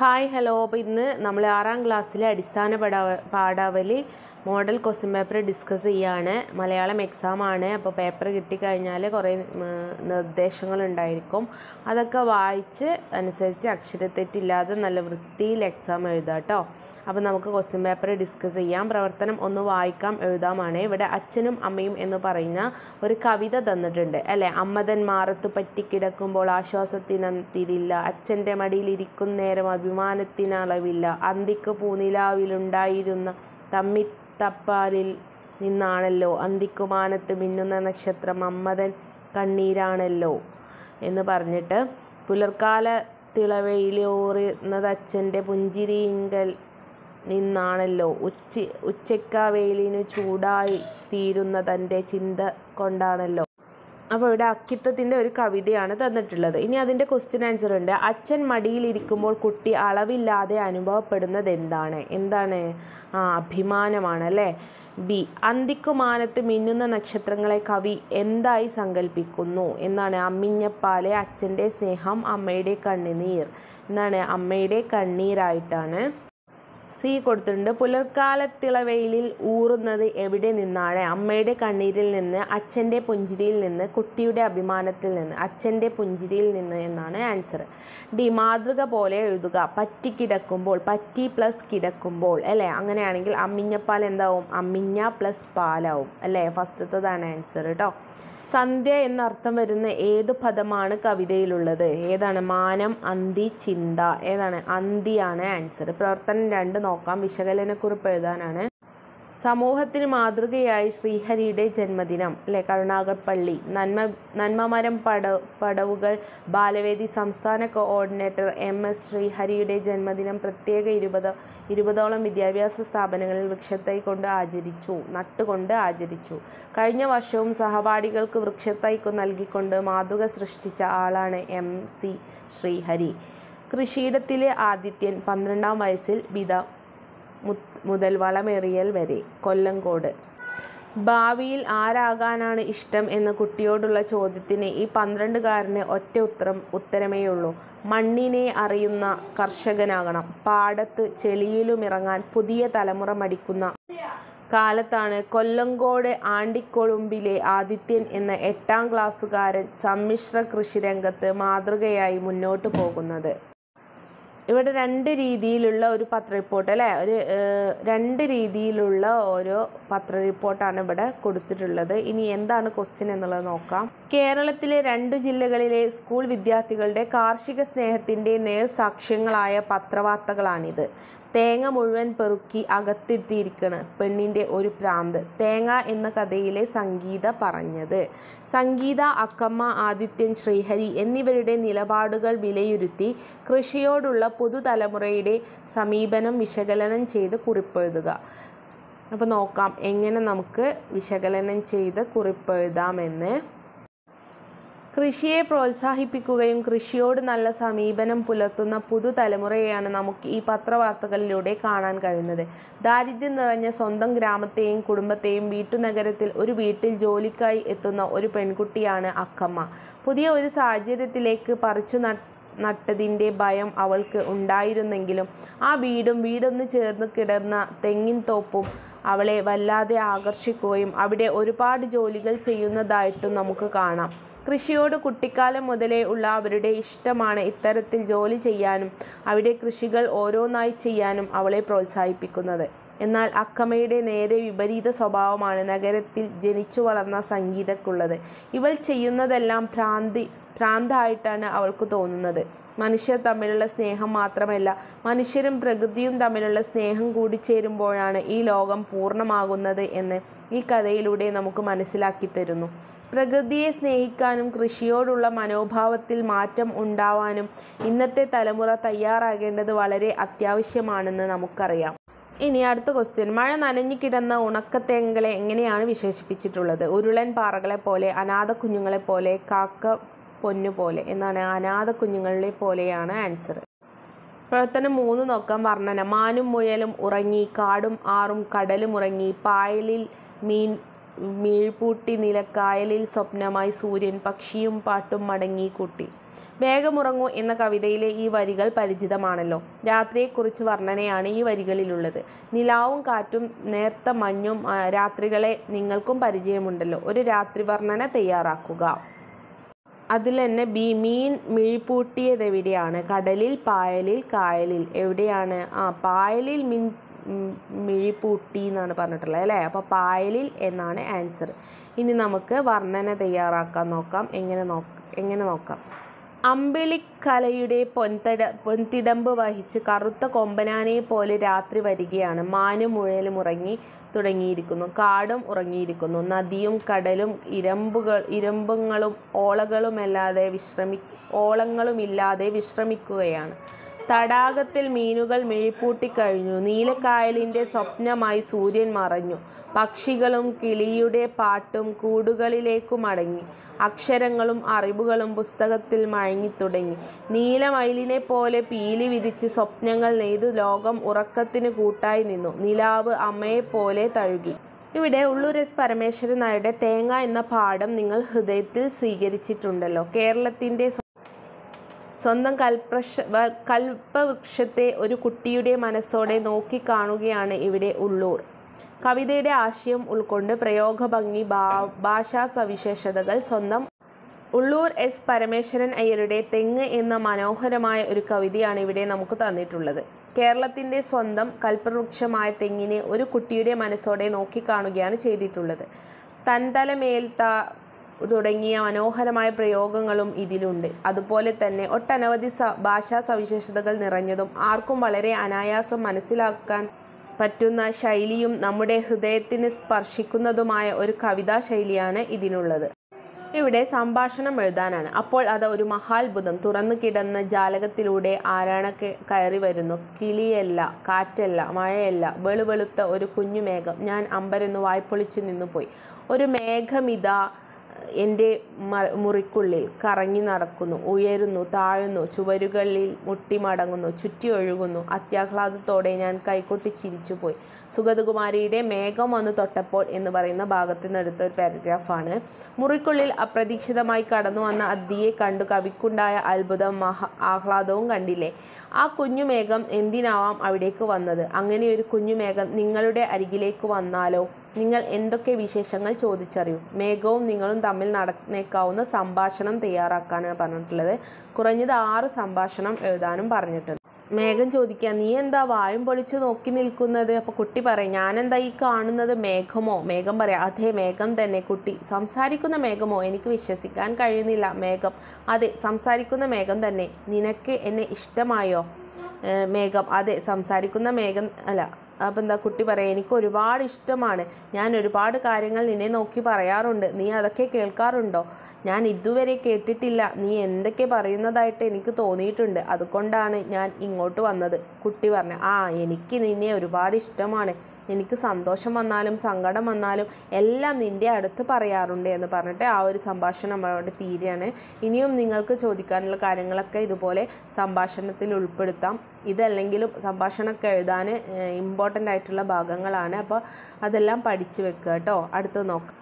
Hi hello അപ്പോൾ ഇന്ന് നമ്മൾ ആറാം ക്ലാസ്സിലെ അടിസ്ഥാന പടാവ പാഠാവലി മോഡൽ ക്വസ്റ്റ്യൻ പേപ്പർ ഡിസ്കസ് ചെയ്യാണ് മലയാളം എക്സാം ആണ് അപ്പോൾ പേപ്പർ കിട്ടിക്കഴിഞ്ഞാൽ കുറേ നിർദ്ദേശങ്ങളുണ്ടായിരിക്കും അതൊക്കെ വായിച്ച് അനുസരിച്ച് അക്ഷരത്തെറ്റില്ലാതെ നല്ല വൃത്തിയിൽ എക്സാം എഴുതാം കേട്ടോ അപ്പോൾ നമുക്ക് ക്വസ്റ്റ്യൻ പേപ്പർ ഡിസ്കസ് ചെയ്യാം പ്രവർത്തനം ഒന്ന് വായിക്കാം എഴുതാമാണ് ഇവിടെ അച്ഛനും അമ്മയും എന്ന് പറയുന്ന ഒരു കവിത തന്നിട്ടുണ്ട് അല്ലേ അമ്മതൻ മാറത്ത് പറ്റിക്കിടക്കുമ്പോൾ ആശ്വാസത്തിനത്തിരില്ല അച്ഛൻ്റെ മടിയിലിരിക്കുന്നേരം അഭിമാനത്തിനളവില്ല. അന്തിക്ക് പൂനിലാവിലുണ്ടായിരുന്ന തമ്മിത്തപ്പാലിൽ നിന്നാണല്ലോ അന്തിക്കു മാനത്ത് മിന്നുന്ന നക്ഷത്രം അമ്മതൻ കണ്ണീരാണല്ലോ എന്ന് പറഞ്ഞിട്ട്. പുലർക്കാല തിളവയിലോറുന്നതച്ഛൻ്റെ പുഞ്ചിരിയിങ്കൽ നിന്നാണല്ലോ ഉച്ച ചൂടായി തീരുന്ന തൻ്റെ ചിന്ത കൊണ്ടാണല്ലോ അപ്പോൾ ഇവിടെ അക്കിത്തത്തിൻ്റെ ഒരു കവിതയാണ് തന്നിട്ടുള്ളത് ഇനി അതിൻ്റെ ക്വസ്റ്റ്യൻ ആൻസർ ഉണ്ട് അച്ഛൻ മടിയിലിരിക്കുമ്പോൾ കുട്ടി അളവില്ലാതെ അനുഭവപ്പെടുന്നത് എന്താണ് എന്താണ് ആ അഭിമാനമാണ് അല്ലേ ബി അന്തിക്കുമാനത്ത് മിന്നുന്ന നക്ഷത്രങ്ങളെ കവി എന്തായി സങ്കല്പിക്കുന്നു എന്നാണ് അമ്മിഞ്ഞപ്പാലെ അച്ഛൻ്റെ സ്നേഹം അമ്മയുടെ കണ്ണുനീർ എന്നാണ് അമ്മയുടെ കണ്ണീരായിട്ടാണ് സി കൊടുത്തിട്ടുണ്ട് പുലർക്കാലത്തിളവെയിലിൽ ഊറുന്നത് എവിടെ നിന്നാണ് അമ്മയുടെ കണ്ണീരിൽ നിന്ന് അച്ഛൻ്റെ പുഞ്ചിരിയിൽ നിന്ന് കുട്ടിയുടെ അഭിമാനത്തിൽ നിന്ന് അച്ഛൻ്റെ പുഞ്ചിരിയിൽ നിന്ന് എന്നാണ് ആൻസർ ഡി മാതൃക പോലെ എഴുതുക പറ്റി കിടക്കുമ്പോൾ പറ്റി പ്ലസ് കിടക്കുമ്പോൾ അല്ലേ അങ്ങനെയാണെങ്കിൽ അമ്മിഞ്ഞപ്പാൽ എന്താവും അമ്മിഞ്ഞ പ്ലസ് പാലാവും അല്ലേ ഫസ്റ്റത്തതാണ് ആൻസർ കേട്ടോ സന്ധ്യ എന്നർത്ഥം വരുന്ന ഏത് പദമാണ് കവിതയിലുള്ളത് ഏതാണ് മാനം അന്തി ചിന്ത ഏതാണ് അന്തിയാണ് ആൻസർ പ്രവർത്തനം രണ്ട് നോക്കാം വിശകലനക്കുറിപ്പ് എഴുതാനാണ് സമൂഹത്തിന് മാതൃകയായി ശ്രീഹരിയുടെ ജന്മദിനം അല്ലെ കരുണാകപ്പള്ളി നന്മ നന്മമരം പട പടവുകൾ ബാലവേദി സംസ്ഥാന കോർഡിനേറ്റർ എം എസ് ശ്രീഹരിയുടെ ജന്മദിനം പ്രത്യേക ഇരുപത് ഇരുപതോളം വിദ്യാഭ്യാസ സ്ഥാപനങ്ങളിൽ വൃക്ഷത്തൈ കൊണ്ട് ആചരിച്ചു നട്ടുകൊണ്ട് ആചരിച്ചു കഴിഞ്ഞ വർഷവും സഹപാഠികൾക്ക് വൃക്ഷത്തൈക്ക് നൽകിക്കൊണ്ട് മാതൃക സൃഷ്ടിച്ച ആളാണ് എം സി ശ്രീഹരി കൃഷിയിടത്തിലെ ആദിത്യൻ പന്ത്രണ്ടാം വയസ്സിൽ പിതാ മുതൽ വളമേറിയൽ വരെ. കൊല്ലങ്കോട്: ഭാവിയിൽ ആരാകാനാണ് ഇഷ്ടം എന്ന കുട്ടിയോടുള്ള ചോദ്യത്തിന് ഈ പന്ത്രണ്ടുകാരന് ഒറ്റ ഉള്ളൂ മണ്ണിനെ അറിയുന്ന കർഷകനാകണം. പാടത്ത് ചെളിയിലുമിറങ്ങാൻ പുതിയ തലമുറ മടിക്കുന്ന കാലത്താണ് കൊല്ലങ്കോട് ആണ്ടിക്കൊളുമ്പിലെ ആദിത്യൻ എന്ന എട്ടാം ക്ലാസ്സുകാരൻ സമ്മിശ്ര കൃഷിരംഗത്ത് മാതൃകയായി മുന്നോട്ടു പോകുന്നത്. ഇവിടെ രണ്ട് രീതിയിലുള്ള ഒരു പത്ര റിപ്പോർട്ട് അല്ലേ ഒരു രണ്ട് രീതിയിലുള്ള ഓരോ പത്ര റിപ്പോർട്ടാണ് ഇവിടെ കൊടുത്തിട്ടുള്ളത് ഇനി എന്താണ് ക്വസ്റ്റ്യൻ എന്നുള്ളത് നോക്കാം കേരളത്തിലെ രണ്ട് ജില്ലകളിലെ സ്കൂൾ വിദ്യാർത്ഥികളുടെ കാർഷിക സ്നേഹത്തിൻ്റെ നേർസാക്ഷ്യങ്ങളായ പത്രവാർത്തകളാണിത് തേങ്ങ മുഴുവൻ പെറുക്കി അകത്തിട്ടിരിക്കണ് പെണ്ണിൻ്റെ ഒരു പ്രാന്ത് തേങ്ങ എന്ന കഥയിലെ സംഗീത പറഞ്ഞത് സംഗീത അക്കമ്മ ആദിത്യൻ ശ്രീഹരി എന്നിവരുടെ നിലപാടുകൾ വിലയിരുത്തി കൃഷിയോടുള്ള പുതുതലമുറയുടെ സമീപനം വിശകലനം ചെയ്ത് കുറിപ്പെഴുതുക അപ്പോൾ നോക്കാം എങ്ങനെ നമുക്ക് വിശകലനം ചെയ്ത് കുറിപ്പെഴുതാമെന്ന് കൃഷിയെ പ്രോത്സാഹിപ്പിക്കുകയും കൃഷിയോട് നല്ല സമീപനം പുലർത്തുന്ന പുതുതലമുറയെയാണ് നമുക്ക് ഈ പത്രവാർത്തകളിലൂടെ കാണാൻ കഴിയുന്നത് ദാരിദ്ര്യം നിറഞ്ഞ സ്വന്തം ഗ്രാമത്തെയും കുടുംബത്തെയും വീട്ടുനഗരത്തിൽ ഒരു വീട്ടിൽ ജോലിക്കായി എത്തുന്ന ഒരു പെൺകുട്ടിയാണ് അക്കമ്മ പുതിയ ഒരു സാഹചര്യത്തിലേക്ക് പറിച്ചു നട്ടതിൻ്റെ ഭയം അവൾക്ക് ഉണ്ടായിരുന്നെങ്കിലും ആ വീടും വീടൊന്ന് ചേർന്ന് കിടന്ന തെങ്ങിൻ തോപ്പും അവളെ വല്ലാതെ ആകർഷിക്കുകയും അവിടെ ഒരുപാട് ജോലികൾ ചെയ്യുന്നതായിട്ടും നമുക്ക് കാണാം കൃഷിയോട് കുട്ടിക്കാലം മുതലേ ഉള്ള അവരുടെ ഇഷ്ടമാണ് ഇത്തരത്തിൽ ജോലി ചെയ്യാനും അവിടെ കൃഷികൾ ഓരോന്നായി ചെയ്യാനും അവളെ പ്രോത്സാഹിപ്പിക്കുന്നത് എന്നാൽ അക്കമ്മയുടെ നേരെ വിപരീത സ്വഭാവമാണ് നഗരത്തിൽ ജനിച്ചു വളർന്ന സംഗീതക്കുള്ളത് ഇവൾ ചെയ്യുന്നതെല്ലാം ഭ്രാന്തി ഭ്രാന്തായിട്ടാണ് അവൾക്ക് തോന്നുന്നത് മനുഷ്യർ തമ്മിലുള്ള സ്നേഹം മാത്രമല്ല മനുഷ്യരും പ്രകൃതിയും തമ്മിലുള്ള സ്നേഹം ചേരുമ്പോഴാണ് ഈ ലോകം പൂർണ്ണമാകുന്നത് എന്ന് ഈ കഥയിലൂടെ നമുക്ക് മനസ്സിലാക്കി തരുന്നു പ്രകൃതിയെ സ്നേഹിക്കാനും കൃഷിയോടുള്ള മനോഭാവത്തിൽ മാറ്റം ഉണ്ടാവാനും ഇന്നത്തെ തലമുറ തയ്യാറാകേണ്ടത് വളരെ അത്യാവശ്യമാണെന്ന് നമുക്കറിയാം ഇനി അടുത്ത ക്വസ്റ്റ്യൻ മഴ നനഞ്ഞു കിടന്ന ഉണക്കത്തേങ്ങളെ എങ്ങനെയാണ് വിശേഷിപ്പിച്ചിട്ടുള്ളത് ഉരുളൻ പാറകളെ പോലെ അനാഥ കുഞ്ഞുങ്ങളെ പോലെ കാക്ക പൊന്നുപോലെ എന്നാണ് അനാഥ കുഞ്ഞുങ്ങളെ പോലെയാണ് ആൻസർ പ്രവർത്തനം മൂന്ന് നോക്കാം വർണ്ണന മാനും മുയലും ഉറങ്ങി കാടും ആറും കടലും ഉറങ്ങി പായലിൽ മീൻ മീഴ്പൂട്ടി നിലക്കായലിൽ സ്വപ്നമായി സൂര്യൻ പക്ഷിയും പാട്ടും മടങ്ങി കൂട്ടി വേഗമുറങ്ങൂ എന്ന കവിതയിലെ ഈ വരികൾ പരിചിതമാണല്ലോ രാത്രിയെക്കുറിച്ച് വർണ്ണനയാണ് ഈ വരികളിലുള്ളത് നിലാവും കാറ്റും നേർത്ത മഞ്ഞും രാത്രികളെ നിങ്ങൾക്കും പരിചയമുണ്ടല്ലോ ഒരു രാത്രി വർണ്ണന തയ്യാറാക്കുക അതിൽ തന്നെ ബി മീൻ എവിടെയാണ് കടലിൽ പായലിൽ കായലിൽ എവിടെയാണ് ആ പായലിൽ മിൻ മിഴിപ്പൂട്ടി എന്നാണ് പറഞ്ഞിട്ടുള്ളത് അല്ലേ അപ്പോൾ പായലിൽ എന്നാണ് ആൻസർ ഇനി നമുക്ക് വർണ്ണന തയ്യാറാക്കാൻ നോക്കാം എങ്ങനെ നോക്കാം എങ്ങനെ നോക്കാം അമ്പിളിക്കലയുടെ പൊൻതട പൊൻതിടമ്പ് വഹിച്ച് കറുത്ത കൊമ്പനാനയെപ്പോലെ രാത്രി വരികയാണ് മാനും മുഴലും ഉറങ്ങി തുടങ്ങിയിരിക്കുന്നു കാടും ഉറങ്ങിയിരിക്കുന്നു നദിയും കടലും ഇരമ്പുകൾ ഇരമ്പുങ്ങളും ഓളകളുമല്ലാതെ വിശ്രമി ഓളങ്ങളുമില്ലാതെ വിശ്രമിക്കുകയാണ് തടാകത്തിൽ മീനുകൾ മെഴിപ്പൂട്ടിക്കഴിഞ്ഞു നീലക്കായലിൻ്റെ സ്വപ്നമായി സൂര്യൻ മറഞ്ഞു പക്ഷികളും കിളിയുടെ പാട്ടും കൂടുകളിലേക്കു മടങ്ങി അക്ഷരങ്ങളും അറിവുകളും പുസ്തകത്തിൽ മയങ്ങിത്തുടങ്ങി നീലമയിലിനെ പോലെ പീലി വിരിച്ച് സ്വപ്നങ്ങൾ നെയ്തു ലോകം ഉറക്കത്തിന് കൂട്ടായി നിന്നു നിലാവ് അമ്മയെപ്പോലെ തഴുകി ഇവിടെ ഉള്ളൂർ എസ് പരമേശ്വരൻ നായരുടെ തേങ്ങ എന്ന പാഠം നിങ്ങൾ ഹൃദയത്തിൽ സ്വീകരിച്ചിട്ടുണ്ടല്ലോ കേരളത്തിൻ്റെ സ്വന്തം കൽപ്രക്ഷ കൽപ്പവൃക്ഷത്തെ ഒരു കുട്ടിയുടെ മനസ്സോടെ നോക്കിക്കാണുകയാണ് ഇവിടെ ഉള്ളൂർ കവിതയുടെ ആശയം ഉൾക്കൊണ്ട് പ്രയോഗഭംഗി ഭാഷാ സവിശേഷതകൾ സ്വന്തം ഉള്ളൂർ എസ് പരമേശ്വരൻ അയ്യരുടെ തെങ്ങ് എന്ന മനോഹരമായ ഒരു കവിതയാണ് ഇവിടെ നമുക്ക് തന്നിട്ടുള്ളത് കേരളത്തിൻ്റെ സ്വന്തം കൽപ്പവൃക്ഷമായ തെങ്ങിനെ ഒരു കുട്ടിയുടെ മനസ്സോടെ നോക്കിക്കാണുകയാണ് ചെയ്തിട്ടുള്ളത് തൻതലമേൽത്ത തുടങ്ങിയ മനോഹരമായ പ്രയോഗങ്ങളും ഇതിലുണ്ട് അതുപോലെ തന്നെ ഒട്ടനവധി സ ഭാഷാ സവിശേഷതകൾ നിറഞ്ഞതും ആർക്കും വളരെ അനായാസം മനസ്സിലാക്കാൻ പറ്റുന്ന ശൈലിയും നമ്മുടെ ഹൃദയത്തിന് സ്പർശിക്കുന്നതുമായ ഒരു കവിതാ ശൈലിയാണ് ഇതിനുള്ളത് ഇവിടെ സംഭാഷണം എഴുതാനാണ് അപ്പോൾ അത് ഒരു മഹാത്ഭുതം തുറന്നു കിടന്ന ജാലകത്തിലൂടെ ആരാണ കയറി വരുന്നു കിളിയല്ല കാറ്റല്ല മഴയല്ല വെളുവെളുത്ത ഒരു കുഞ്ഞു മേഘം ഞാൻ അമ്പരെന്ന് വായ്പൊളിച്ച് നിന്നു പോയി ഒരു മേഘമിതാ എൻ്റെ മുറിക്കുള്ളിൽ കറങ്ങി നടക്കുന്നു ഉയരുന്നു താഴുന്നു ചുവരുകളിൽ മുട്ടിമടങ്ങുന്നു ചുറ്റി ഒഴുകുന്നു അത്യാഹ്ലാദത്തോടെ ഞാൻ കൈകൊട്ടി ചിരിച്ചുപോയി സുഗതകുമാരിയുടെ മേഘം വന്ന് തൊട്ടപ്പോൾ എന്ന് പറയുന്ന ഭാഗത്ത് നിന്നെടുത്ത ഒരു പാരഗ്രാഫാണ് മുറിക്കുള്ളിൽ അപ്രതീക്ഷിതമായി കടന്നു വന്ന അതിയെ കണ്ടു കവിക്കുണ്ടായ അത്ഭുതം മഹ ആഹ്ലാദവും കണ്ടില്ലേ ആ കുഞ്ഞുമേഘം എന്തിനാവാം അവിടേക്ക് വന്നത് അങ്ങനെ ഒരു കുഞ്ഞുമേഘം നിങ്ങളുടെ അരികിലേക്ക് വന്നാലോ നിങ്ങൾ എന്തൊക്കെ വിശേഷങ്ങൾ ചോദിച്ചറിയും മേഘവും നിങ്ങളും തമ്മിൽ നടന്നേക്കാവുന്ന സംഭാഷണം തയ്യാറാക്കാനാണ് പറഞ്ഞിട്ടുള്ളത് കുറഞ്ഞത് ആറ് സംഭാഷണം എഴുതാനും പറഞ്ഞിട്ടുണ്ട് മേഘം ചോദിക്കുക നീ എന്താ വായും പൊളിച്ച് നോക്കി നിൽക്കുന്നത് അപ്പോൾ കുട്ടി പറയാം ഞാനെന്താ ഈ കാണുന്നത് മേഘമോ മേഘം പറയാം അതെ മേഘം തന്നെ കുട്ടി സംസാരിക്കുന്ന മേഘമോ എനിക്ക് വിശ്വസിക്കാൻ കഴിയുന്നില്ല മേഘം അതെ സംസാരിക്കുന്ന മേഘം തന്നെ നിനക്ക് എന്നെ ഇഷ്ടമായോ മേഘം അതെ സംസാരിക്കുന്ന മേഘം അല്ല അപ്പം എന്താ കുട്ടി പറയാം എനിക്ക് ഒരുപാട് ഇഷ്ടമാണ് ഞാൻ ഒരുപാട് കാര്യങ്ങൾ നിന്നെ നോക്കി പറയാറുണ്ട് നീ അതൊക്കെ കേൾക്കാറുണ്ടോ ഞാൻ ഇതുവരെ കേട്ടിട്ടില്ല നീ എന്തൊക്കെ പറയുന്നതായിട്ട് എനിക്ക് തോന്നിയിട്ടുണ്ട് അതുകൊണ്ടാണ് ഞാൻ ഇങ്ങോട്ട് വന്നത് കുട്ടി പറഞ്ഞു ആ എനിക്ക് നിന്നെ ഒരുപാട് ഇഷ്ടമാണ് എനിക്ക് സന്തോഷം വന്നാലും സങ്കടം വന്നാലും എല്ലാം നിൻ്റെ അടുത്ത് പറയാറുണ്ട് എന്ന് പറഞ്ഞിട്ട് ആ ഒരു സംഭാഷണം നമ്മളോട് തീരെയാണ് ഇനിയും നിങ്ങൾക്ക് ചോദിക്കാനുള്ള കാര്യങ്ങളൊക്കെ ഇതുപോലെ സംഭാഷണത്തിൽ ഉൾപ്പെടുത്താം ഇതല്ലെങ്കിലും സംഭാഷണമൊക്കെ എഴുതാൻ ഇമ്പോർട്ടൻ്റ് ആയിട്ടുള്ള ഭാഗങ്ങളാണ് അപ്പോൾ അതെല്ലാം പഠിച്ചു വെക്കുക കേട്ടോ അടുത്ത് നോക്കാം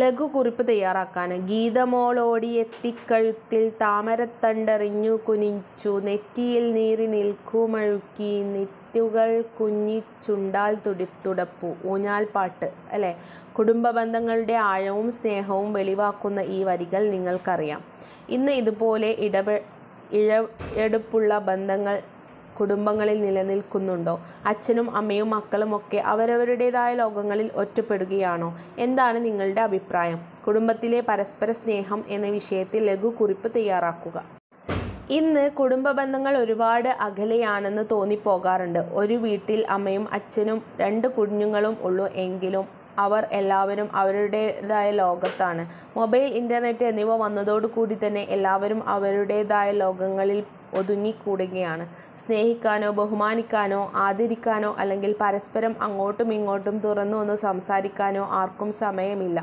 ലഘു കുറിപ്പ് തയ്യാറാക്കാൻ ഗീതമോളോടി എത്തിക്കഴുത്തിൽ താമരത്തണ്ടറിഞ്ഞു കുനിച്ചു നെറ്റിയിൽ നീറി നിൽക്കുമഴുക്കി നെറ്റുകൾ കുഞ്ഞിച്ചുണ്ടാൽ തുടി തുടപ്പു ഊഞ്ഞാൽ പാട്ട് അല്ലേ കുടുംബ ബന്ധങ്ങളുടെ ആഴവും സ്നേഹവും വെളിവാക്കുന്ന ഈ വരികൾ നിങ്ങൾക്കറിയാം ഇന്ന് ഇതുപോലെ ഇടപെ ഇഴ എടുപ്പുള്ള ബന്ധങ്ങൾ കുടുംബങ്ങളിൽ നിലനിൽക്കുന്നുണ്ടോ അച്ഛനും അമ്മയും മക്കളുമൊക്കെ അവരവരുടേതായ ലോകങ്ങളിൽ ഒറ്റപ്പെടുകയാണോ എന്താണ് നിങ്ങളുടെ അഭിപ്രായം കുടുംബത്തിലെ പരസ്പര സ്നേഹം എന്ന വിഷയത്തിൽ ലഘു കുറിപ്പ് തയ്യാറാക്കുക ഇന്ന് കുടുംബ ബന്ധങ്ങൾ ഒരുപാട് അകലെയാണെന്ന് തോന്നിപ്പോകാറുണ്ട് ഒരു വീട്ടിൽ അമ്മയും അച്ഛനും രണ്ട് കുഞ്ഞുങ്ങളും ഉള്ളൂ എങ്കിലും അവർ എല്ലാവരും അവരുടേതായ ലോകത്താണ് മൊബൈൽ ഇൻ്റർനെറ്റ് എന്നിവ വന്നതോടുകൂടി തന്നെ എല്ലാവരും അവരുടേതായ ലോകങ്ങളിൽ ഒതുങ്ങിക്കൂടുകയാണ് സ്നേഹിക്കാനോ ബഹുമാനിക്കാനോ ആദരിക്കാനോ അല്ലെങ്കിൽ പരസ്പരം അങ്ങോട്ടും ഇങ്ങോട്ടും തുറന്നു ഒന്ന് സംസാരിക്കാനോ ആർക്കും സമയമില്ല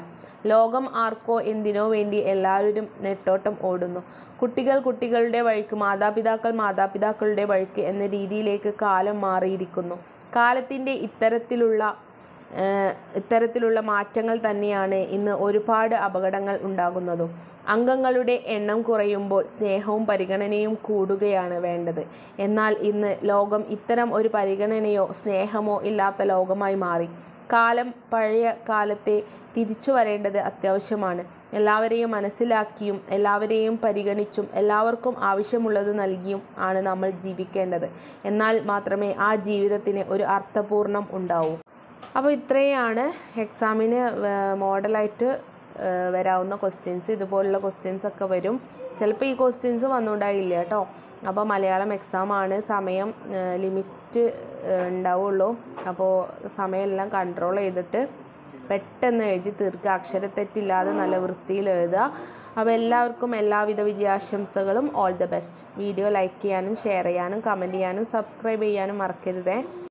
ലോകം ആർക്കോ എന്തിനോ വേണ്ടി എല്ലാവരും നെട്ടോട്ടം ഓടുന്നു കുട്ടികൾ കുട്ടികളുടെ വഴിക്ക് മാതാപിതാക്കൾ മാതാപിതാക്കളുടെ വഴിക്ക് എന്ന രീതിയിലേക്ക് കാലം മാറിയിരിക്കുന്നു കാലത്തിൻ്റെ ഇത്തരത്തിലുള്ള ഇത്തരത്തിലുള്ള മാറ്റങ്ങൾ തന്നെയാണ് ഇന്ന് ഒരുപാട് അപകടങ്ങൾ ഉണ്ടാകുന്നതും അംഗങ്ങളുടെ എണ്ണം കുറയുമ്പോൾ സ്നേഹവും പരിഗണനയും കൂടുകയാണ് വേണ്ടത് എന്നാൽ ഇന്ന് ലോകം ഇത്തരം ഒരു പരിഗണനയോ സ്നേഹമോ ഇല്ലാത്ത ലോകമായി മാറി കാലം പഴയ കാലത്തെ തിരിച്ചു വരേണ്ടത് അത്യാവശ്യമാണ് എല്ലാവരെയും മനസ്സിലാക്കിയും എല്ലാവരെയും പരിഗണിച്ചും എല്ലാവർക്കും ആവശ്യമുള്ളത് നൽകിയും ആണ് നമ്മൾ ജീവിക്കേണ്ടത് എന്നാൽ മാത്രമേ ആ ജീവിതത്തിന് ഒരു അർത്ഥപൂർണം ഉണ്ടാവൂ അപ്പോൾ ഇത്രയാണ് എക്സാമിന് മോഡലായിട്ട് വരാവുന്ന ക്വസ്റ്റ്യൻസ് ഇതുപോലുള്ള ക്വസ്റ്റ്യൻസ് ഒക്കെ വരും ചിലപ്പോൾ ഈ ക്വസ്റ്റ്യൻസ് വന്നുണ്ടായില്ല കേട്ടോ അപ്പോൾ മലയാളം എക്സാമാണ് സമയം ലിമിറ്റ് ഉണ്ടാവുള്ളൂ അപ്പോൾ സമയമെല്ലാം കൺട്രോൾ ചെയ്തിട്ട് പെട്ടെന്ന് എഴുതി തീർക്കുക അക്ഷരത്തെറ്റില്ലാതെ നല്ല വൃത്തിയിൽ എഴുതുക അപ്പോൾ എല്ലാവർക്കും എല്ലാവിധ വിജയാശംസകളും all the best video like ചെയ്യാനും ഷെയർ ചെയ്യാനും കമൻറ്റ് ചെയ്യാനും സബ്സ്ക്രൈബ് ചെയ്യാനും മറക്കരുതേ